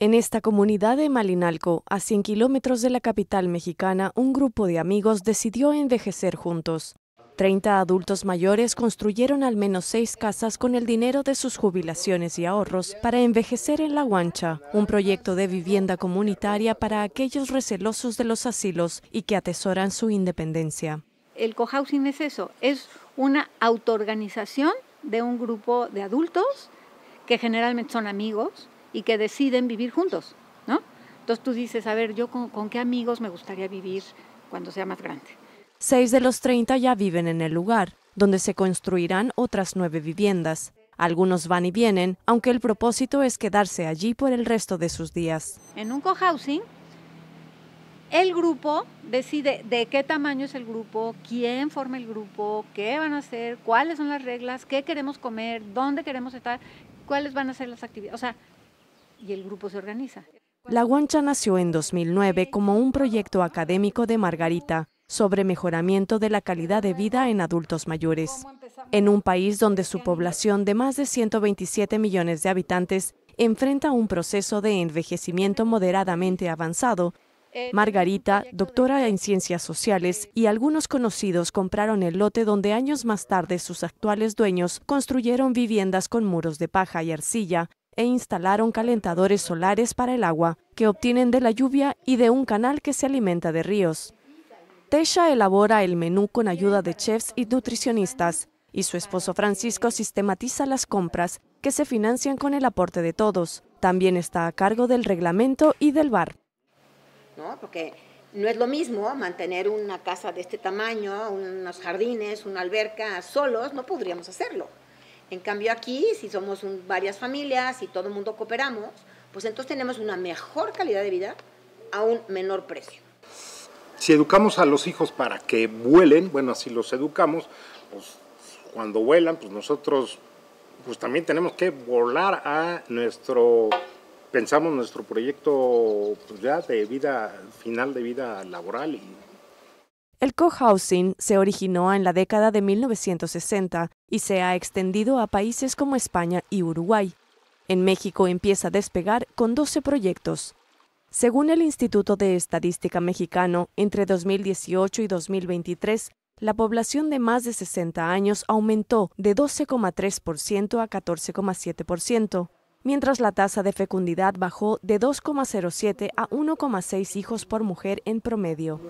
En esta comunidad de Malinalco, a 100 kilómetros de la capital mexicana, un grupo de amigos decidió envejecer juntos. 30 adultos mayores construyeron al menos seis casas con el dinero de sus jubilaciones y ahorros para envejecer en La Guancha, un proyecto de vivienda comunitaria para aquellos recelosos de los asilos y que atesoran su independencia. El cohousing es eso, es una autoorganización de un grupo de adultos que generalmente son amigos y que deciden vivir juntos, ¿no? Entonces tú dices, a ver, yo con, qué amigos me gustaría vivir cuando sea más grande. Seis de los 30 ya viven en el lugar, donde se construirán otras nueve viviendas. Algunos van y vienen, aunque el propósito es quedarse allí por el resto de sus días. En un cohousing el grupo decide de qué tamaño es el grupo, quién forma el grupo, qué van a hacer, cuáles son las reglas, qué queremos comer, dónde queremos estar, cuáles van a ser las actividades. O sea, y el grupo se organiza. La guancha nació en 2009 como un proyecto académico de Margarita sobre mejoramiento de la calidad de vida en adultos mayores. En un país donde su población de más de 127 millones de habitantes enfrenta un proceso de envejecimiento moderadamente avanzado, Margarita, doctora en ciencias sociales, y algunos conocidos compraron el lote donde años más tarde sus actuales dueños construyeron viviendas con muros de paja y arcilla e instalaron calentadores solares para el agua, que obtienen de la lluvia y de un canal que se alimenta de ríos. Tesha elabora el menú con ayuda de chefs y nutricionistas, y su esposo Francisco sistematiza las compras, que se financian con el aporte de todos. También está a cargo del reglamento y del bar. No, porque no es lo mismo mantener una casa de este tamaño, unos jardines, una alberca solos, no podríamos hacerlo. En cambio aquí, si somos varias familias y todo el mundo cooperamos, pues entonces tenemos una mejor calidad de vida a un menor precio. Si educamos a los hijos para que vuelen, bueno, si los educamos, pues cuando vuelan, pues nosotros pues también tenemos que volar a nuestro, pensamos nuestro proyecto pues ya de vida, final de vida laboral y el cohousing se originó en la década de 1960 y se ha extendido a países como España y Uruguay. En México empieza a despegar con 12 proyectos. Según el Instituto de Estadística Mexicano, entre 2018 y 2023, la población de más de 60 años aumentó de 12,3% a 14,7%, mientras la tasa de fecundidad bajó de 2,07 a 1,6 hijos por mujer en promedio.